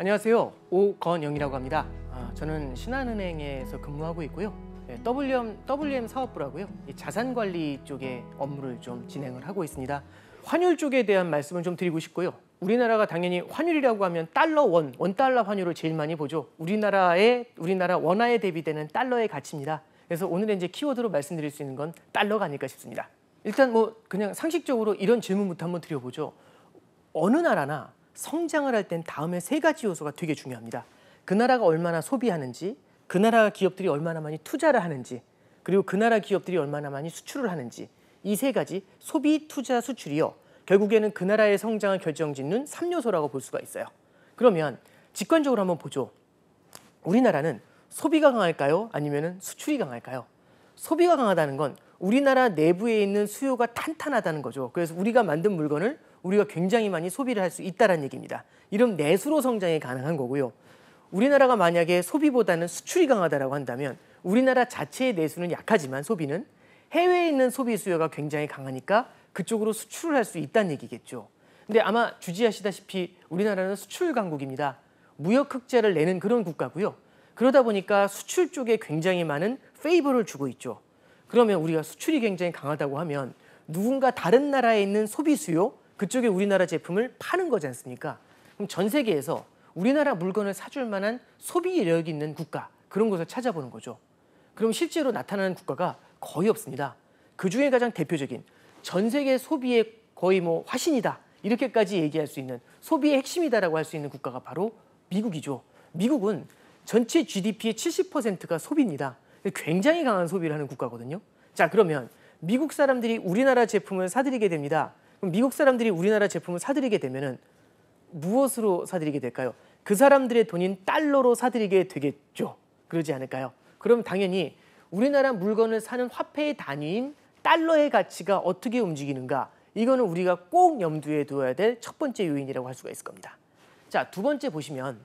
안녕하세요. 오건영이라고 합니다. 아, 저는 신한은행에서 근무하고 있고요. 예, WM, WM 사업부라고요. 자산관리 쪽에 업무를 좀 진행을 하고 있습니다. 환율 쪽에 대한 말씀을 좀 드리고 싶고요. 우리나라가 당연히 환율이라고 하면 달러 원, 원달러 환율을 제일 많이 보죠. 우리나라의 우리나라 원화에 대비되는 달러의 가치입니다. 그래서 오늘의 이제 키워드로 말씀드릴 수 있는 건 달러가 아닐까 싶습니다. 일단 뭐 그냥 상식적으로 이런 질문부터 한번 드려보죠. 어느 나라나 성장을 할 땐 다음에 세 가지 요소가 되게 중요합니다. 그 나라가 얼마나 소비하는지, 그 나라 기업들이 얼마나 많이 투자를 하는지, 그리고 그 나라 기업들이 얼마나 많이 수출을 하는지 이 세 가지 소비, 투자, 수출이요. 결국에는 그 나라의 성장을 결정짓는 3요소라고 볼 수가 있어요. 그러면 직관적으로 한번 보죠. 우리나라는 소비가 강할까요? 아니면 수출이 강할까요? 소비가 강하다는 건 우리나라 내부에 있는 수요가 탄탄하다는 거죠. 그래서 우리가 만든 물건을 우리가 굉장히 많이 소비를 할 수 있다는 얘기입니다. 이런 내수로 성장이 가능한 거고요. 우리나라가 만약에 소비보다는 수출이 강하다라고 한다면 우리나라 자체의 내수는 약하지만 소비는 해외에 있는 소비 수요가 굉장히 강하니까 그쪽으로 수출을 할 수 있다는 얘기겠죠. 근데 아마 주지하시다시피 우리나라는 수출 강국입니다. 무역 흑자를 내는 그런 국가고요. 그러다 보니까 수출 쪽에 굉장히 많은 페이버를 주고 있죠. 그러면 우리가 수출이 굉장히 강하다고 하면 누군가 다른 나라에 있는 소비 수요, 그쪽에 우리나라 제품을 파는 거지 않습니까? 그럼 전 세계에서 우리나라 물건을 사줄 만한 소비 력이 있는 국가 그런 곳을 찾아보는 거죠. 그럼 실제로 나타나는 국가가 거의 없습니다. 그 중에 가장 대표적인 전 세계 소비의 거의 뭐 화신이다 이렇게까지 얘기할 수 있는 소비의 핵심이다라고 할 수 있는 국가가 바로 미국이죠. 미국은 전체 GDP의 70%가 소비입니다. 굉장히 강한 소비를 하는 국가거든요. 자 그러면 미국 사람들이 우리나라 제품을 사들이게 됩니다. 그럼 미국 사람들이 우리나라 제품을 사들이게 되면 무엇으로 사들이게 될까요? 그 사람들의 돈인 달러로 사들이게 되겠죠. 그러지 않을까요? 그럼 당연히 우리나라 물건을 사는 화폐의 단위인 달러의 가치가 어떻게 움직이는가 이거는 우리가 꼭 염두에 두어야 될 첫 번째 요인이라고 할 수가 있을 겁니다. 자, 두 번째 보시면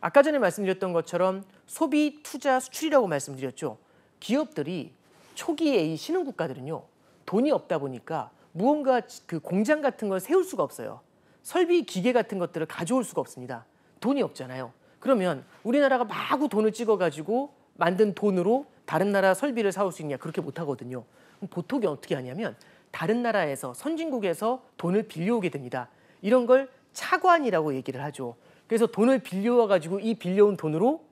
아까 전에 말씀드렸던 것처럼 소비, 투자, 수출이라고 말씀드렸죠. 기업들이 초기에 이 신흥국가들은요. 돈이 없다 보니까 무언가 그 공장 같은 걸 세울 수가 없어요. 설비 기계 같은 것들을 가져올 수가 없습니다. 돈이 없잖아요. 그러면 우리나라가 마구 돈을 찍어가지고 만든 돈으로 다른 나라 설비를 사올 수 있냐 그렇게 못하거든요. 보통이 어떻게 하냐면 다른 나라에서 선진국에서 돈을 빌려오게 됩니다. 이런 걸 차관이라고 얘기를 하죠. 그래서 돈을 빌려와 가지고 이 빌려온 돈으로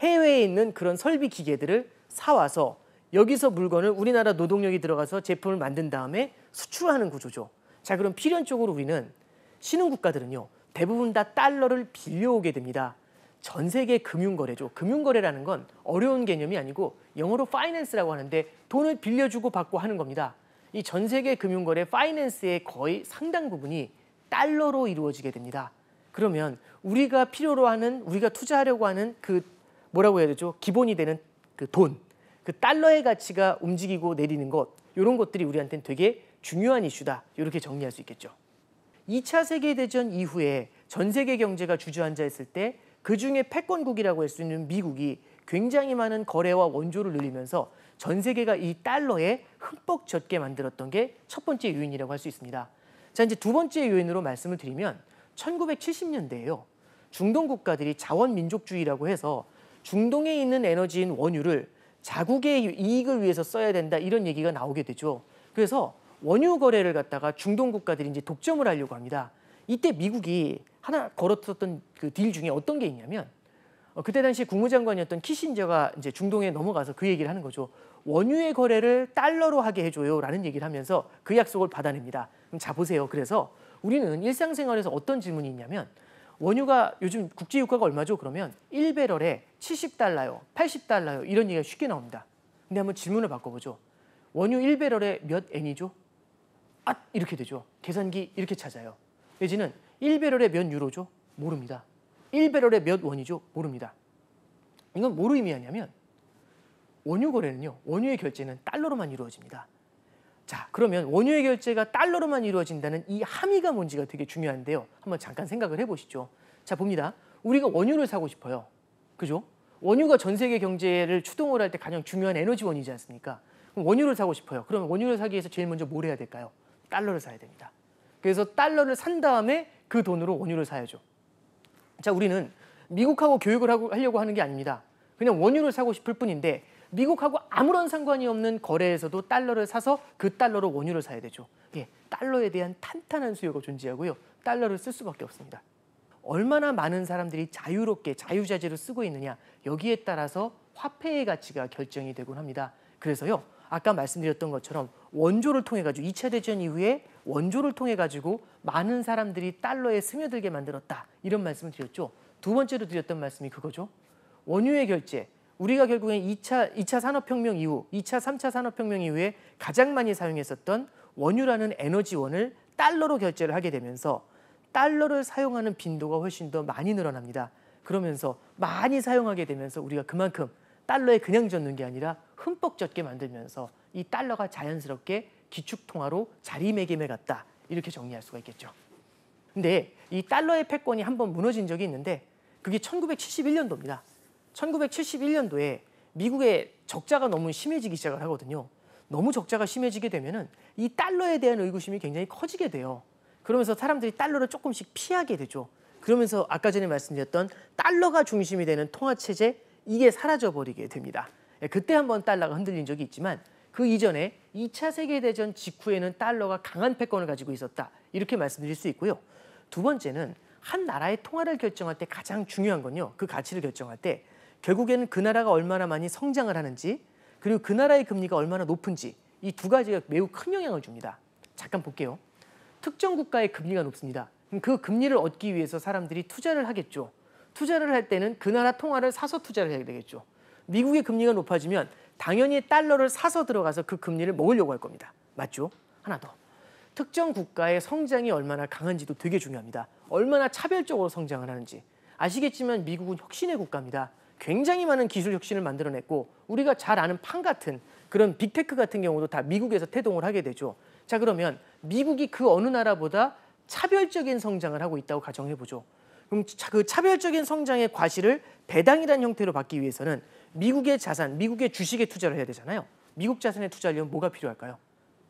해외에 있는 그런 설비 기계들을 사와서 여기서 물건을 우리나라 노동력이 들어가서 제품을 만든 다음에 수출하는 구조죠. 자, 그럼 필연적으로 우리는 신흥 국가들은요. 대부분 다 달러를 빌려오게 됩니다. 전 세계 금융 거래죠. 금융 거래라는 건 어려운 개념이 아니고 영어로 파이낸스라고 하는데 돈을 빌려주고 받고 하는 겁니다. 이 전 세계 금융 거래 파이낸스의 거의 상당 부분이 달러로 이루어지게 됩니다. 그러면 우리가 필요로 하는 우리가 투자하려고 하는 그 뭐라고 해야 되죠? 기본이 되는 그 돈. 그 달러의 가치가 움직이고 내리는 것 이런 것들이 우리한테는 되게 중요한 이슈다 이렇게 정리할 수 있겠죠. 2차 세계대전 이후에 전 세계 경제가 주저앉아 있을 때 그 중에 패권국이라고 할 수 있는 미국이 굉장히 많은 거래와 원조를 늘리면서 전 세계가 이 달러에 흠뻑 젖게 만들었던 게 첫 번째 요인이라고 할 수 있습니다. 자 이제 두 번째 요인으로 말씀을 드리면 1970년대에요. 중동 국가들이 자원민족주의라고 해서 중동에 있는 에너지인 원유를 자국의 이익을 위해서 써야 된다 이런 얘기가 나오게 되죠. 그래서 원유 거래를 갖다가 중동 국가들이 이제 독점을 하려고 합니다. 이때 미국이 하나 걸었었던 그 딜 중에 어떤 게 있냐면 어, 그때 당시 국무장관이었던 키신저가 이제 중동에 넘어가서 그 얘기를 하는 거죠. 원유의 거래를 달러로 하게 해줘요라는 얘기를 하면서 그 약속을 받아냅니다. 그럼 자 보세요. 그래서 우리는 일상생활에서 어떤 질문이 있냐면 원유가 요즘 국제 유가가 얼마죠? 그러면 1배럴에 70달러요, 80달러요 이런 얘기가 쉽게 나옵니다. 근데 한번 질문을 바꿔보죠. 원유 1배럴에 몇 엔이죠? 아 이렇게 되죠. 계산기 이렇게 찾아요. 내지는 1배럴에 몇 유로죠? 모릅니다. 1배럴에 몇 원이죠? 모릅니다. 이건 뭐로 의미하냐면 원유 거래는요. 원유의 결제는 달러로만 이루어집니다. 자, 그러면 원유의 결제가 달러로만 이루어진다는 이 함의가 뭔지가 되게 중요한데요. 한번 잠깐 생각을 해보시죠. 자, 봅니다. 우리가 원유를 사고 싶어요. 그죠? 원유가 전 세계 경제를 추동을 할 때 가장 중요한 에너지원이지 않습니까? 그럼 원유를 사고 싶어요. 그러면 원유를 사기 위해서 제일 먼저 뭘 해야 될까요? 달러를 사야 됩니다. 그래서 달러를 산 다음에 그 돈으로 원유를 사야죠. 자, 우리는 미국하고 교육을 하고 하려고 하는 게 아닙니다. 그냥 원유를 사고 싶을 뿐인데 미국하고 아무런 상관이 없는 거래에서도 달러를 사서 그 달러로 원유를 사야 되죠. 예, 달러에 대한 탄탄한 수요가 존재하고요. 달러를 쓸 수밖에 없습니다. 얼마나 많은 사람들이 자유롭게 자유자재로 쓰고 있느냐 여기에 따라서 화폐의 가치가 결정이 되곤 합니다. 그래서요. 아까 말씀드렸던 것처럼 원조를 통해 가지고 2차 대전 이후에 원조를 통해 가지고 많은 사람들이 달러에 스며들게 만들었다. 이런 말씀을 드렸죠. 두 번째로 드렸던 말씀이 그거죠. 원유의 결제, 우리가 결국엔 2차, 2차 산업혁명 이후, 2차, 3차 산업혁명 이후에 가장 많이 사용했었던 원유라는 에너지원을 달러로 결제를 하게 되면서 달러를 사용하는 빈도가 훨씬 더 많이 늘어납니다. 그러면서 많이 사용하게 되면서 우리가 그만큼 달러에 그냥 젖는게 아니라 흠뻑 젖게 만들면서 이 달러가 자연스럽게 기축통화로 자리매김해 갔다. 이렇게 정리할 수가 있겠죠. 근데 이 달러의 패권이 한번 무너진 적이 있는데 그게 1971년도입니다. 1971년도에 미국의 적자가 너무 심해지기 시작을 하거든요. 너무 적자가 심해지게 되면은 이 달러에 대한 의구심이 굉장히 커지게 돼요. 그러면서 사람들이 달러를 조금씩 피하게 되죠. 그러면서 아까 전에 말씀드렸던 달러가 중심이 되는 통화 체제 이게 사라져 버리게 됩니다. 예, 그때 한번 달러가 흔들린 적이 있지만 그 이전에 2차 세계 대전 직후에는 달러가 강한 패권을 가지고 있었다. 이렇게 말씀드릴 수 있고요. 두 번째는 한 나라의 통화를 결정할 때 가장 중요한 건요. 그 가치를 결정할 때 결국에는 그 나라가 얼마나 많이 성장을 하는지 그리고 그 나라의 금리가 얼마나 높은지 이 두 가지가 매우 큰 영향을 줍니다. 잠깐 볼게요. 특정 국가의 금리가 높습니다. 그 금리를 얻기 위해서 사람들이 투자를 하겠죠. 투자를 할 때는 그 나라 통화를 사서 투자를 해야 되겠죠. 미국의 금리가 높아지면 당연히 달러를 사서 들어가서 그 금리를 먹으려고 할 겁니다. 맞죠? 하나 더. 특정 국가의 성장이 얼마나 강한지도 되게 중요합니다. 얼마나 차별적으로 성장을 하는지. 아시겠지만 미국은 혁신의 국가입니다. 굉장히 많은 기술 혁신을 만들어냈고 우리가 잘 아는 판 같은 그런 빅테크 같은 경우도 다 미국에서 태동을 하게 되죠. 자 그러면 미국이 그 어느 나라보다 차별적인 성장을 하고 있다고 가정해보죠. 그럼 그 차별적인 성장의 과실을 배당이라는 형태로 받기 위해서는 미국의 자산, 미국의 주식에 투자를 해야 되잖아요. 미국 자산에 투자하려면 뭐가 필요할까요?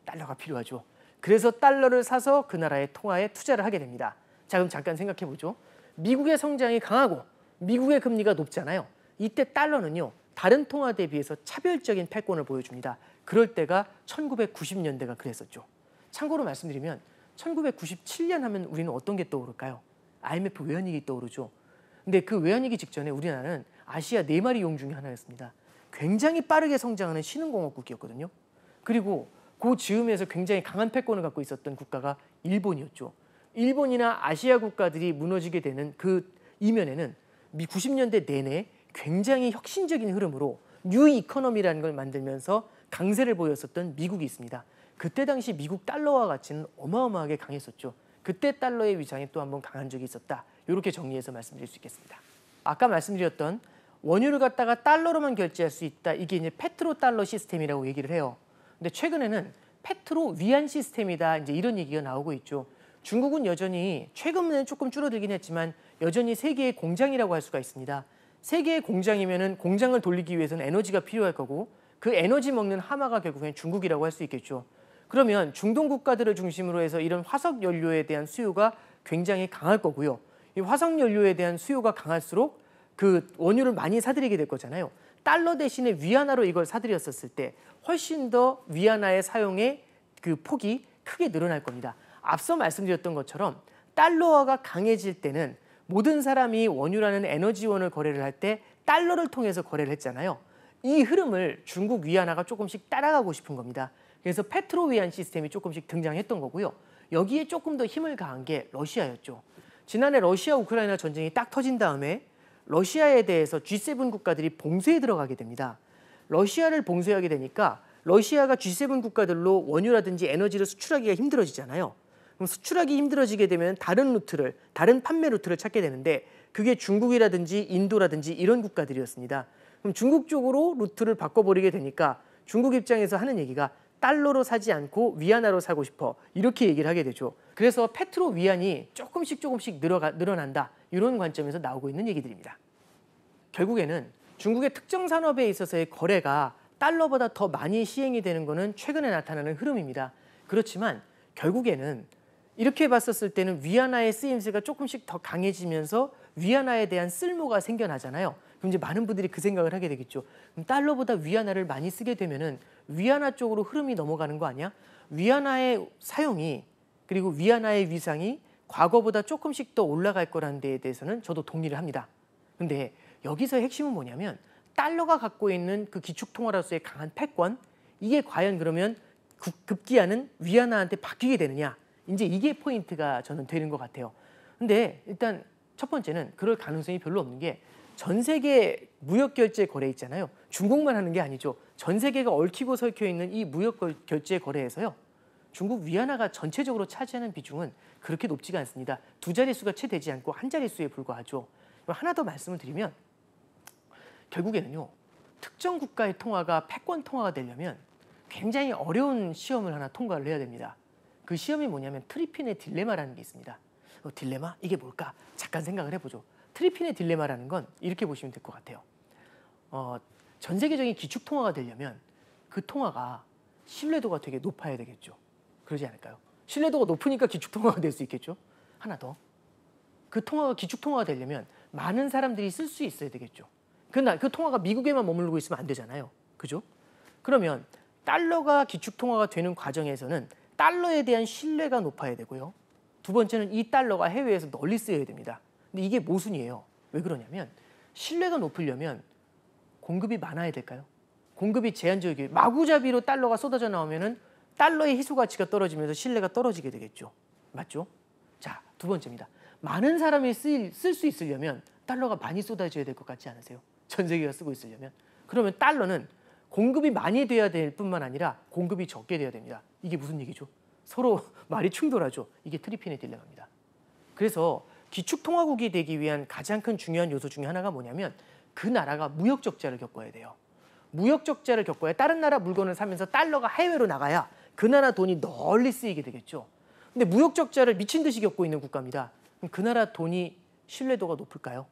달러가 필요하죠. 그래서 달러를 사서 그 나라의 통화에 투자를 하게 됩니다. 자 그럼 잠깐 생각해보죠. 미국의 성장이 강하고 미국의 금리가 높잖아요. 이때 달러는요. 다른 통화 대비해서 차별적인 패권을 보여줍니다. 그럴 때가 1990년대가 그랬었죠. 참고로 말씀드리면 1997년 하면 우리는 어떤 게 떠오를까요? IMF 외환위기 떠오르죠. 근데 그 외환위기 직전에 우리나라는 아시아 네 마리 용 중에 하나였습니다. 굉장히 빠르게 성장하는 신흥공업국이었거든요. 그리고 그 즈음에서 굉장히 강한 패권을 갖고 있었던 국가가 일본이었죠. 일본이나 아시아 국가들이 무너지게 되는 그 이면에는 90년대 내내 굉장히 혁신적인 흐름으로 뉴 이코노미라는 걸 만들면서 강세를 보였었던 미국이 있습니다. 그때 당시 미국 달러와 가치는 어마어마하게 강했었죠. 그때 달러의 위장이 또한번 강한 적이 있었다. 이렇게 정리해서 말씀드릴 수 있겠습니다. 아까 말씀드렸던 원유를 갖다가 달러로만 결제할 수 있다. 이게 이제 페트로 달러 시스템이라고 얘기를 해요. 근데 최근에는 페트로 위안 시스템이다. 이제 이런 얘기가 나오고 있죠. 중국은 여전히 최근에는 조금 줄어들긴 했지만 여전히 세계의 공장이라고 할 수가 있습니다. 세계의 공장이면은 공장을 돌리기 위해서는 에너지가 필요할 거고 그 에너지 먹는 하마가 결국엔 중국이라고 할 수 있겠죠. 그러면 중동 국가들을 중심으로 해서 이런 화석 연료에 대한 수요가 굉장히 강할 거고요. 이 화석 연료에 대한 수요가 강할수록 그 원유를 많이 사들이게 될 거잖아요. 달러 대신에 위안화로 이걸 사들였었을 때 훨씬 더 위안화의 사용의 그 폭이 크게 늘어날 겁니다. 앞서 말씀드렸던 것처럼 달러화가 강해질 때는 모든 사람이 원유라는 에너지원을 거래를 할 때 달러를 통해서 거래를 했잖아요. 이 흐름을 중국 위안화가 조금씩 따라가고 싶은 겁니다. 그래서 페트로 위안 시스템이 조금씩 등장했던 거고요. 여기에 조금 더 힘을 가한 게 러시아였죠. 지난해 러시아 우크라이나 전쟁이 딱 터진 다음에 러시아에 대해서 G7 국가들이 봉쇄에 들어가게 됩니다. 러시아를 봉쇄하게 되니까 러시아가 G7 국가들로 원유라든지 에너지를 수출하기가 힘들어지잖아요. 그럼 수출하기 힘들어지게 되면 다른 루트를 다른 판매 루트를 찾게 되는데 그게 중국이라든지 인도라든지 이런 국가들이었습니다. 그럼 중국 쪽으로 루트를 바꿔버리게 되니까 중국 입장에서 하는 얘기가 달러로 사지 않고 위안화로 사고 싶어 이렇게 얘기를 하게 되죠. 그래서 페트로 위안이 조금씩 조금씩 늘어가, 늘어난다 이런 관점에서 나오고 있는 얘기들입니다. 결국에는 중국의 특정 산업에 있어서의 거래가 달러보다 더 많이 시행이 되는 것은 최근에 나타나는 흐름입니다. 그렇지만 결국에는 이렇게 봤었을 때는 위안화의 쓰임새가 조금씩 더 강해지면서 위안화에 대한 쓸모가 생겨나잖아요. 그럼 이제 많은 분들이 그 생각을 하게 되겠죠. 그럼 달러보다 위안화를 많이 쓰게 되면은 위안화 쪽으로 흐름이 넘어가는 거 아니야? 위안화의 사용이 그리고 위안화의 위상이 과거보다 조금씩 더 올라갈 거라는 데에 대해서는 저도 동의를 합니다. 근데 여기서 핵심은 뭐냐면 달러가 갖고 있는 그 기축통화로서의 강한 패권 이게 과연 그러면 급기야는 위안화한테 바뀌게 되느냐 이제 이게 포인트가 저는 되는 것 같아요. 근데 일단 첫 번째는 그럴 가능성이 별로 없는 게 전 세계 무역 결제 거래 있잖아요. 중국만 하는 게 아니죠. 전 세계가 얽히고 설켜 있는 이 무역 결제 거래에서요. 중국 위안화가 전체적으로 차지하는 비중은 그렇게 높지가 않습니다. 두 자릿수가 채 되지 않고 한 자릿수에 불과하죠. 하나 더 말씀을 드리면 결국에는요. 특정 국가의 통화가 패권 통화가 되려면 굉장히 어려운 시험을 하나 통과를 해야 됩니다. 그 시험이 뭐냐면 트리핀의 딜레마라는 게 있습니다. 어, 딜레마? 이게 뭘까? 잠깐 생각을 해보죠. 트리핀의 딜레마라는 건 이렇게 보시면 될 것 같아요. 어, 전 세계적인 기축 통화가 되려면 그 통화가 신뢰도가 되게 높아야 되겠죠. 그러지 않을까요? 신뢰도가 높으니까 기축 통화가 될 수 있겠죠. 하나 더. 그 통화가 기축 통화가 되려면 많은 사람들이 쓸 수 있어야 되겠죠. 그나 그 통화가 미국에만 머물고 있으면 안 되잖아요. 그죠? 그러면 달러가 기축 통화가 되는 과정에서는 달러에 대한 신뢰가 높아야 되고요. 두 번째는 이 달러가 해외에서 널리 쓰여야 됩니다. 근데 이게 모순이에요. 왜 그러냐면 신뢰가 높으려면 공급이 많아야 될까요? 공급이 제한적이에요. 마구잡이로 달러가 쏟아져 나오면은 달러의 희소 가치가 떨어지면서 신뢰가 떨어지게 되겠죠. 맞죠? 자, 두 번째입니다. 많은 사람이 쓸 수 있으려면 달러가 많이 쏟아져야 될 것 같지 않으세요? 전 세계가 쓰고 있으려면. 그러면 달러는 공급이 많이 돼야 될 뿐만 아니라 공급이 적게 돼야 됩니다. 이게 무슨 얘기죠? 서로 말이 충돌하죠. 이게 트리핀의 딜레마입니다. 그래서 기축통화국이 되기 위한 가장 큰 중요한 요소 중에 하나가 뭐냐면 그 나라가 무역 적자를 겪어야 돼요. 무역 적자를 겪어야 다른 나라 물건을 사면서 달러가 해외로 나가야 그 나라 돈이 널리 쓰이게 되겠죠. 근데 무역 적자를 미친 듯이 겪고 있는 국가입니다. 그럼 그 나라 돈이 신뢰도가 높을까요?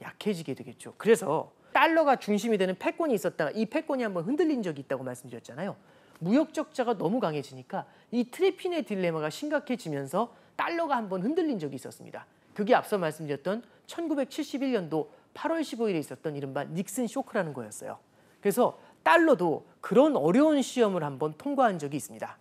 약해지게 되겠죠. 그래서 달러가 중심이 되는 패권이 있었다가 이 패권이 한번 흔들린 적이 있다고 말씀드렸잖아요. 무역 적자가 너무 강해지니까 이 트리핀의 딜레마가 심각해지면서 달러가 한번 흔들린 적이 있었습니다. 그게 앞서 말씀드렸던 1971년도 8월 15일에 있었던 이른바 닉슨 쇼크라는 거였어요. 그래서 달러도 그런 어려운 시험을 한번 통과한 적이 있습니다.